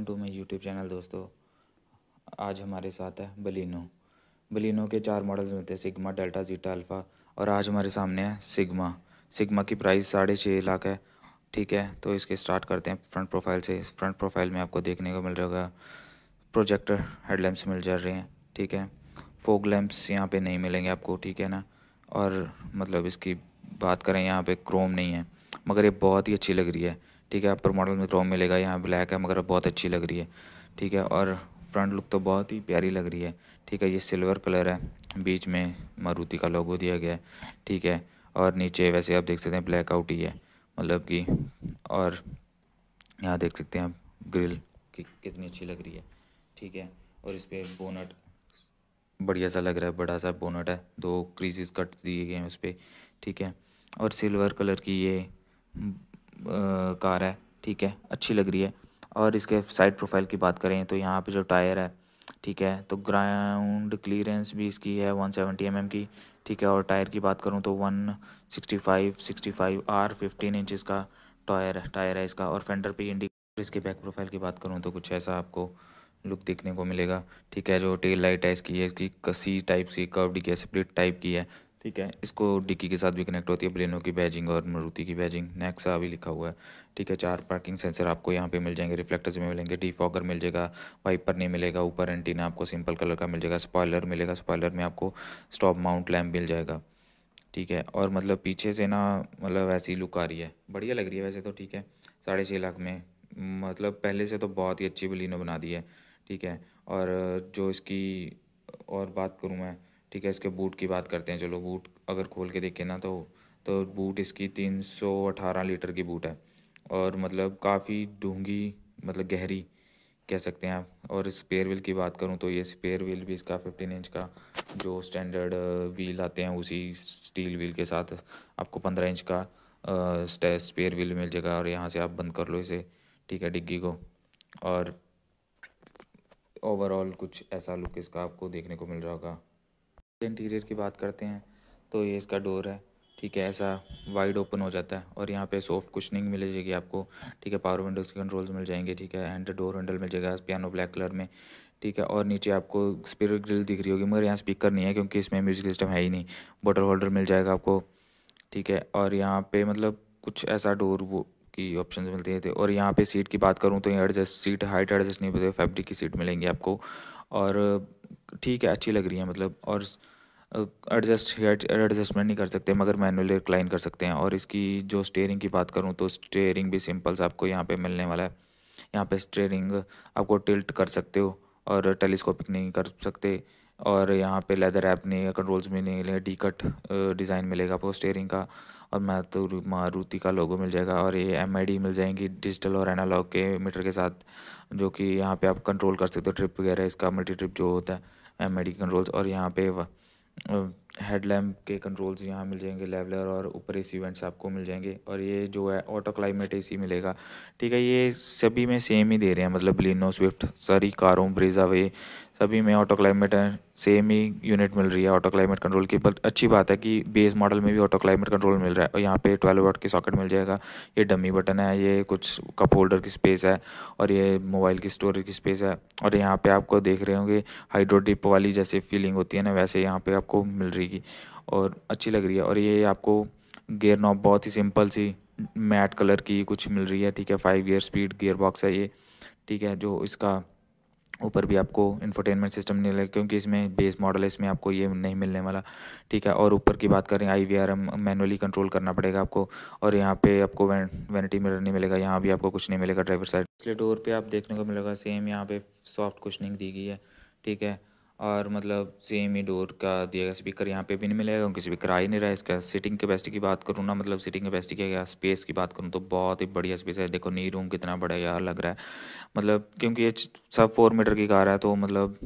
to my YouTube channel दोस्तों आज हमारे साथ है बलिनो बलिनो के चार मॉडल्स मिलते हैं सिग्मा डेल्टा जीटा अल्फ़ा और आज हमारे सामने है सिग्मा सिग्मा की प्राइस साढ़े छः लाख है ठीक है तो इसके स्टार्ट करते हैं फ्रंट प्रोफाइल से फ्रंट प्रोफाइल में आपको देखने को मिल जाएगा प्रोजेक्टर हेडलैम्प्स मिल जा रहे हैं ठीक है फोक लैम्प्स यहाँ पे नहीं मिलेंगे आपको ठीक है ना और मतलब इसकी बात करें यहाँ पे क्रोम नहीं है मगर ये बहुत ही अच्छी लग रही है ठीक है आप पर मॉडल में क्रोम मिलेगा यहाँ ब्लैक है मगर बहुत अच्छी लग रही है ठीक है और फ्रंट लुक तो बहुत ही प्यारी लग रही है ठीक है ये सिल्वर कलर है बीच में मारुति का लोगो दिया गया है ठीक है और नीचे वैसे आप देख सकते हैं ब्लैक आउट ही है मतलब कि और यहाँ देख सकते हैं आप ग्रिल कि कितनी अच्छी लग रही है ठीक है और इस पर बोनट बढ़िया सा लग रहा है बड़ा सा बोनट है दो क्रीजेस कट दिए गए हैं उस पर ठीक है और सिल्वर कलर की ये कार है ठीक है अच्छी लग रही है और इसके साइड प्रोफाइल की बात करें तो यहाँ पे जो टायर है ठीक है तो ग्राउंड क्लियरेंस भी इसकी है 170 सेवेंटी mm की ठीक है और टायर की बात करूँ तो 165 65 आर 15 इंच इसका टायर टायर है इसका और फेंडर पे इंडिकेटर इसके बैक प्रोफाइल की बात करूँ तो कुछ ऐसा आपको लुक देखने को मिलेगा ठीक है जो टेल लाइट है इसकी है इसकी कसी टाइप सी कर्वड की है टाइप की है ठीक है इसको डिक्की के साथ भी कनेक्ट होती है ब्लेनो की बैजिंग और मरुति की बैजिंग नेक्सा भी लिखा हुआ है ठीक है चार पार्किंग सेंसर आपको यहाँ पे मिल जाएंगे रिफ्लेक्टर्स में मिलेंगे फॉगर मिल जाएगा वाइपर नहीं मिलेगा ऊपर एंटीना आपको सिंपल कलर का मिल जाएगा स्पॉयलर मिलेगा स्पॉयलर में आपको स्टॉप माउंट लैम्प मिल जाएगा ठीक है और मतलब पीछे से ना मतलब ऐसी लुक आ रही है बढ़िया लग रही है वैसे तो ठीक है साढ़े छः लाख में मतलब पहले से तो बहुत ही अच्छी बलिनो बना दी है ठीक है और जो इसकी और बात करूँ मैं ठीक है इसके बूट की बात करते हैं चलो बूट अगर खोल के देखें ना तो तो बूट इसकी तीन सौ अठारह लीटर की बूट है और मतलब काफ़ी डूंगी मतलब गहरी कह सकते हैं आप और स्पेयर व्हील की बात करूं तो ये स्पेयर व्हील भी इसका फिफ्टीन इंच का जो स्टैंडर्ड व्हील uh, आते हैं उसी स्टील व्हील के साथ आपको पंद्रह इंच का स्पेयर uh, व्हील मिल जाएगा और यहाँ से आप बंद कर लो इसे ठीक है डिग्गी को और ओवरऑल कुछ ऐसा लुक इसका आपको देखने को मिल रहा होगा इंटीरियर की बात करते हैं तो ये इसका डोर है ठीक है ऐसा वाइड ओपन हो जाता है और यहाँ पे सॉफ्ट कुशनिंग मिल जाएगी आपको ठीक है पावर विंडोज़ के कंट्रोल्स मिल जाएंगे ठीक है एंड डोर हैंडल मिल जाएगा पियानो ब्लैक कलर में ठीक है और नीचे आपको स्पीकर ग्रिल दिख रही होगी मगर यहाँ स्पीकर नहीं है क्योंकि इसमें म्यूज़िक सिस्टम है ही नहीं बॉटल होल्डर मिल जाएगा आपको ठीक है और यहाँ पे मतलब कुछ ऐसा डोर वो की ऑप्शन मिलती है और यहाँ पे सीट की बात करूँ तो यहाँ एडजस्ट सीट हाइट एडजस्ट नहीं होती फैब्रिक की सीट मिलेंगी आपको और ठीक है अच्छी लग रही है मतलब और एडजस्ट एडजस्टमेंट नहीं कर सकते मगर मैनुअली रिक्लाइन कर सकते हैं और इसकी जो स्टेयरिंग की बात करूँ तो स्टेयरिंग भी से आपको यहाँ पर मिलने वाला है यहाँ पर स्टेयरिंग आपको टिल्ट कर सकते हो और टेलीस्कोपिक नहीं कर सकते और यहाँ पे लेदर ऐप नहीं कंट्रोल्स में नहीं है डी कट डिज़ाइन मिलेगा आपको स्टेयरिंग का और तो मारुति का लोगो मिल जाएगा और ये एम मिल जाएंगी डिजिटल और एनालॉग के मीटर के साथ जो कि यहाँ पे आप कंट्रोल कर सकते हो ट्रिप वगैरह इसका मल्टी ट्रिप जो होता है एम कंट्रोल्स और यहाँ पे हेडलैम्प के कंट्रोल्स यहाँ मिल जाएंगे लेवलर और ऊपर ए इवेंट्स आपको मिल जाएंगे और ये जो है ऑटो क्लाइमेट ए सी मिलेगा ठीक है ये सभी में सेम ही दे रहे हैं मतलब लिनो स्विफ्ट सारी कारों ब्रिजा वे सभी में ऑटो क्लाइमेट है सेम ही यूनिट मिल रही है ऑटो क्लाइमेट कंट्रोल की बट अच्छी बात है कि बेस मॉडल में भी ऑटो क्लाइमेट कंट्रोल मिल रहा है और यहाँ पे ट्वेल्व वोट की सॉकेट मिल जाएगा ये डमी बटन है ये कुछ कप होल्डर की स्पेस है और ये मोबाइल की स्टोरेज की स्पेस है और यहाँ पे आपको देख रहे होंगे हाइड्रोडिप वाली जैसे फीलिंग होती है ना वैसे यहाँ पे आपको मिल रही है रहेगी और अच्छी लग रही है और ये आपको गेयर नॉब बहुत ही सिंपल सी मैट कलर की कुछ मिल रही है ठीक है five gear speed gear box है ये ठीक है जो इसका ऊपर भी आपको इंफरटेनमेंट सिस्टम नहीं लगेगा क्योंकि इसमें बेस मॉडल है इसमें आपको ये नहीं मिलने वाला ठीक है और ऊपर की बात करें I V R M manually control करना पड़ेगा आपको और यहाँ पे आपको वैन वैनिटी मिरर नहीं मिलेगा यहाँ भी आपको कुछ नहीं मिलेगा ड्राइवर साइड इसलिए डोर पे आप देखने को मिलेगा सेम यहाँ पे सॉफ्ट कुशनिंग दी गई है ठीक है और मतलब सेम ही डोर का दिया गया स्पीकर यहाँ पे भी नहीं मिलेगा क्योंकि स्पीकर आ ही नहीं रहा है इसका सीटिंग कैपेसिटी की बात करूँ ना मतलब सिटिंग कैपेसिटी की क्या स्पेस की बात करूँ तो बहुत ही बढ़िया स्पेस है देखो नी रूम कितना बड़ा यार लग रहा है मतलब क्योंकि ये सब फोर मीटर की कार है तो मतलब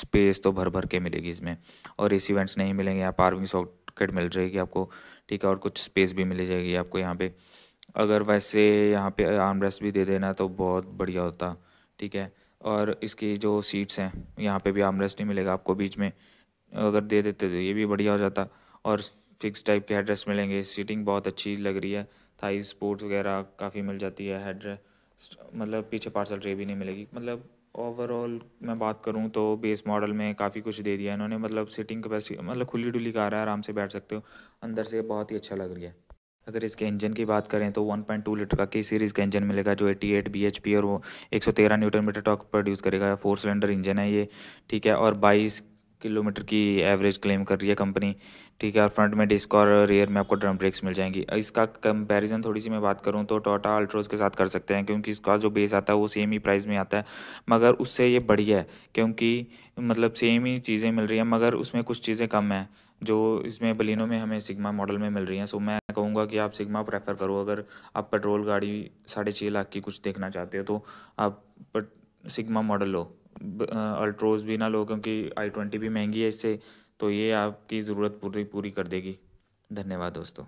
स्पेस तो भर भर के मिलेगी इसमें और ए सी वेंट्स नहीं मिलेंगे यहाँ पार्किंग सॉकेट मिल जाएगी आपको ठीक है और कुछ स्पेस भी मिल जाएगी आपको यहाँ पर अगर वैसे यहाँ पे रेस्ट भी दे देना तो बहुत बढ़िया होता ठीक है और इसकी जो सीट्स हैं यहाँ पे भी आमरेस्ट नहीं मिलेगा आपको बीच में अगर दे देते तो ये भी बढ़िया हो जाता और फिक्स टाइप के हेडरेस्ट मिलेंगे सीटिंग बहुत अच्छी लग रही है थाई स्पोर्ट्स वगैरह काफ़ी मिल जाती है हेड मतलब पीछे पार्सल ट्रे भी नहीं मिलेगी मतलब ओवरऑल मैं बात करूँ तो बेस मॉडल में काफ़ी कुछ दे दिया इन्होंने मतलब सीटिंग कैपेसिटी मतलब खुली डुली कार है आराम से बैठ सकते हो अंदर से बहुत ही अच्छा लग रही है अगर इसके इंजन की बात करें तो 1.2 लीटर का के सीरीज़ का इंजन मिलेगा जो 88 पी और वो 113 न्यूटन मीटर टॉक प्रोड्यूस करेगा फोर सिलेंडर इंजन है ये ठीक है और 22 किलोमीटर की एवरेज क्लेम कर रही है कंपनी ठीक है और फ्रंट में डिस्क और रियर में आपको ड्रम ब्रेक्स मिल जाएंगी इसका कंपैरिजन थोड़ी सी मैं बात करूँ तो टोटा अल्ट्रोज के साथ कर सकते हैं क्योंकि इसका जो बेस आता है वो सेम ही प्राइस में आता है मगर उससे ये बढ़िया है क्योंकि मतलब सेम ही चीज़ें मिल रही हैं मगर उसमें कुछ चीज़ें कम हैं जो इसमें बलिनों में हमें सिग्मा मॉडल में मिल रही हैं सो मैं मैं कहूँगा कि आप सिग्मा प्रेफर करो अगर आप पेट्रोल गाड़ी साढ़े छः लाख की कुछ देखना चाहते हो तो आप सिग्मा मॉडल लो अल्ट्रोज भी ना लो क्योंकि आई ट्वेंटी भी महंगी है इससे तो ये आपकी ज़रूरत पूरी पूरी कर देगी धन्यवाद दोस्तों